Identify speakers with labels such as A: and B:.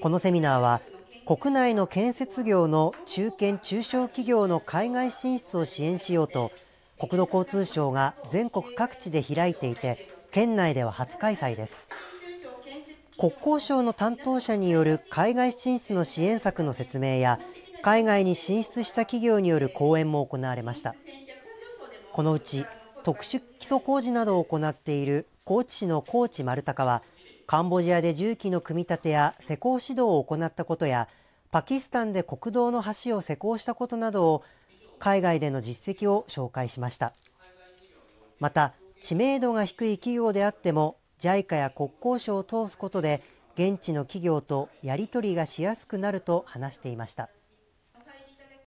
A: このセミナーは国内の建設業の中堅・中小企業の海外進出を支援しようと国土交通省が全国各地で開いていて県内では初開催です国交省の担当者による海外進出の支援策の説明や海外に進出した企業による講演も行われましたこのうち特殊基礎工事などを行っている高知市の高知丸高はカンボジアで重機の組み立てや施工指導を行ったことやパキスタンで国道の橋を施工したことなどを海外での実績を紹介しましたまた知名度が低い企業であっても JICA や国交省を通すことで現地の企業とやり取りがしやすくなると話していました。